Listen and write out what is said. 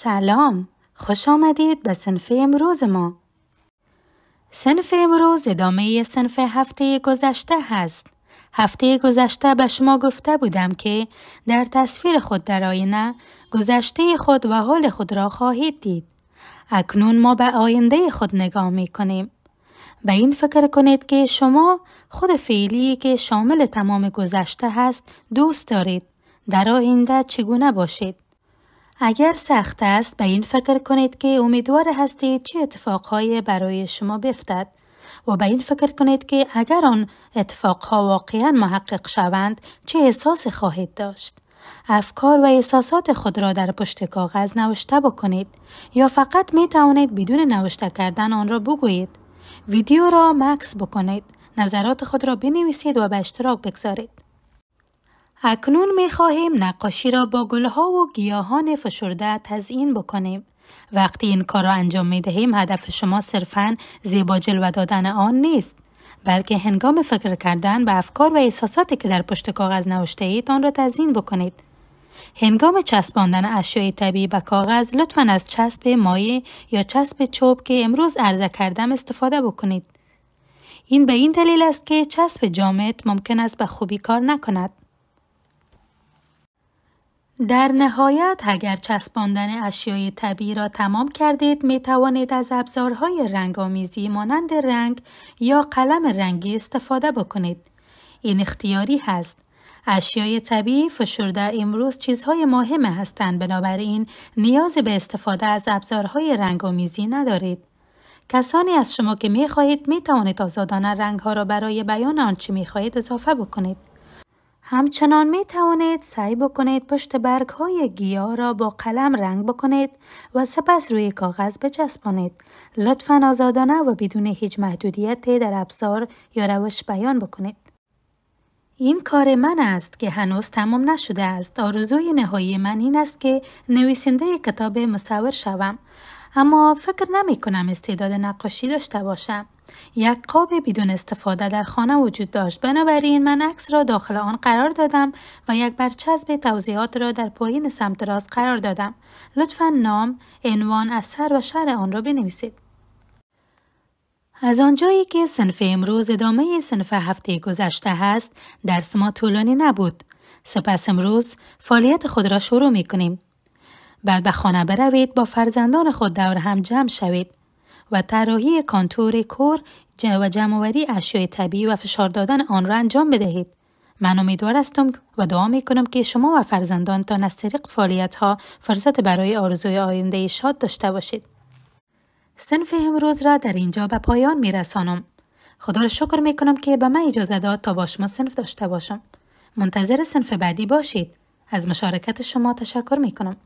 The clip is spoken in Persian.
سلام خوش آمدید به سنف امروز ما سنف امروز ادامه سنف هفته گذشته هست هفته گذشته به شما گفته بودم که در تصویر خود در آینه گذشته خود و حال خود را خواهید دید اکنون ما به آینده خود نگاه می کنیم به این فکر کنید که شما خود فعلی که شامل تمام گذشته هست دوست دارید در آینده چگونه باشید اگر سخت است به این فکر کنید که امیدوار هستید چه اتفاقهایی برای شما بیفتد و به این فکر کنید که اگر آن اتفاقها واقعا محقق شوند چه احساس خواهید داشت. افکار و احساسات خود را در پشت کاغذ نوشته بکنید یا فقط می توانید بدون نوشته کردن آن را بگویید. ویدیو را مکس بکنید. نظرات خود را بنویسید و به اشتراک بگذارید. اکنون می خواهیم نقاشی را با گلها و گیاهان فشرده تزیین بکنیم. وقتی این کار را انجام می دهیم هدف شما صرفا زیبا جلوه دادن آن نیست. بلکه هنگام فکر کردن به افکار و احساساتی که در پشت کاغذ نوشته اید آن را تزیین بکنید. هنگام چسباندن اشیای طبیعی به کاغذ لطفا از چسب مایع یا چسب چوب که امروز عرضه کردم استفاده بکنید. این به این دلیل است که چسب جامد ممکن است به خوبی کار نکند. در نهایت اگر چسباندن اشیای طبیعی را تمام کردید می توانید از ابزارهای رنگآمیزی مانند رنگ یا قلم رنگی استفاده بکنید. این اختیاری هست. اشیای طبیعی فشرده امروز چیزهای مهم هستند بنابراین نیاز به استفاده از ابزارهای رنگآمیزی ندارید. کسانی از شما که می خواهید می توانید آزادانه رنگ ها را برای بیان آنچه می خواهید اضافه بکنید. همچنان می توانید سعی بکنید پشت برگ های گیاه را با قلم رنگ بکنید و سپس روی کاغذ بچسبانید. لطفا آزادانه و بدون هیچ محدودیتی در ابزار یا روش بیان بکنید. این کار من است که هنوز تمام نشده است. آرزوی نهایی من این است که نویسنده کتاب مصور شوم. اما فکر نمی کنم استعداد نقاشی داشته باشم. یک قاب بدون استفاده در خانه وجود داشت بنابراین من عکس را داخل آن قرار دادم و یک برچسب توضیحات را در پایین سمت راست قرار دادم لطفا نام عنوان اثر و شهر آن را بنویسید از آنجایی که سنف امروز ادامه سنف هفته گذشته هست درس ما طولانی نبود سپس امروز فعالیت خود را شروع می کنیم بعد به خانه بروید با فرزندان خود دور هم جمع شوید و طراحی کانتور کور و جمعوری اشیای طبیعی و فشار دادن آن را انجام بدهید. من امیدوار هستم و دعا می کنم که شما و فرزندانتان از طریق فعالیت ها فرصت برای آرزوی آینده شاد داشته باشید. سنف امروز را در اینجا به پایان می رسانم. خدا را شکر می کنم که به من اجازه داد تا با شما سنف داشته باشم. منتظر سنف بعدی باشید. از مشارکت شما تشکر می کنم.